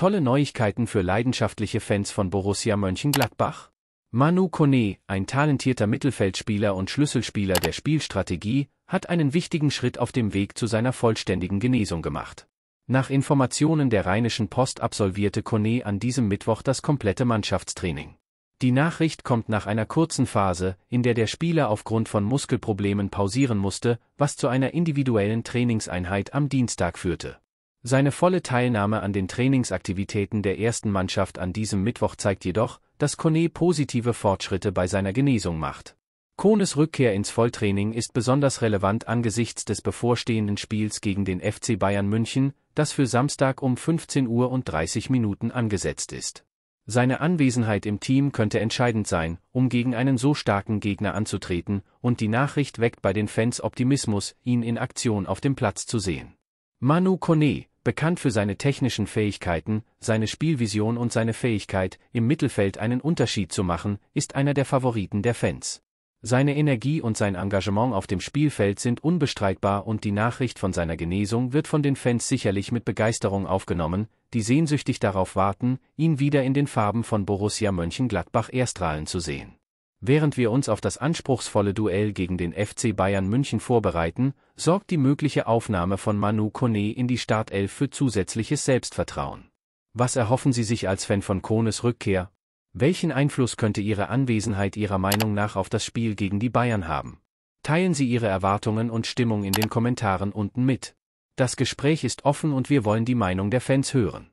Tolle Neuigkeiten für leidenschaftliche Fans von Borussia Mönchengladbach. Manu Kone, ein talentierter Mittelfeldspieler und Schlüsselspieler der Spielstrategie, hat einen wichtigen Schritt auf dem Weg zu seiner vollständigen Genesung gemacht. Nach Informationen der Rheinischen Post absolvierte Kone an diesem Mittwoch das komplette Mannschaftstraining. Die Nachricht kommt nach einer kurzen Phase, in der der Spieler aufgrund von Muskelproblemen pausieren musste, was zu einer individuellen Trainingseinheit am Dienstag führte. Seine volle Teilnahme an den Trainingsaktivitäten der ersten Mannschaft an diesem Mittwoch zeigt jedoch, dass Kone positive Fortschritte bei seiner Genesung macht. Kones Rückkehr ins Volltraining ist besonders relevant angesichts des bevorstehenden Spiels gegen den FC Bayern München, das für Samstag um 15 Uhr und 30 Minuten angesetzt ist. Seine Anwesenheit im Team könnte entscheidend sein, um gegen einen so starken Gegner anzutreten, und die Nachricht weckt bei den Fans Optimismus, ihn in Aktion auf dem Platz zu sehen. Manu Kone, bekannt für seine technischen Fähigkeiten, seine Spielvision und seine Fähigkeit, im Mittelfeld einen Unterschied zu machen, ist einer der Favoriten der Fans. Seine Energie und sein Engagement auf dem Spielfeld sind unbestreitbar und die Nachricht von seiner Genesung wird von den Fans sicherlich mit Begeisterung aufgenommen, die sehnsüchtig darauf warten, ihn wieder in den Farben von Borussia Mönchengladbach erstrahlen zu sehen. Während wir uns auf das anspruchsvolle Duell gegen den FC Bayern München vorbereiten, sorgt die mögliche Aufnahme von Manu Kone in die Startelf für zusätzliches Selbstvertrauen. Was erhoffen Sie sich als Fan von Kones Rückkehr? Welchen Einfluss könnte Ihre Anwesenheit Ihrer Meinung nach auf das Spiel gegen die Bayern haben? Teilen Sie Ihre Erwartungen und Stimmung in den Kommentaren unten mit. Das Gespräch ist offen und wir wollen die Meinung der Fans hören.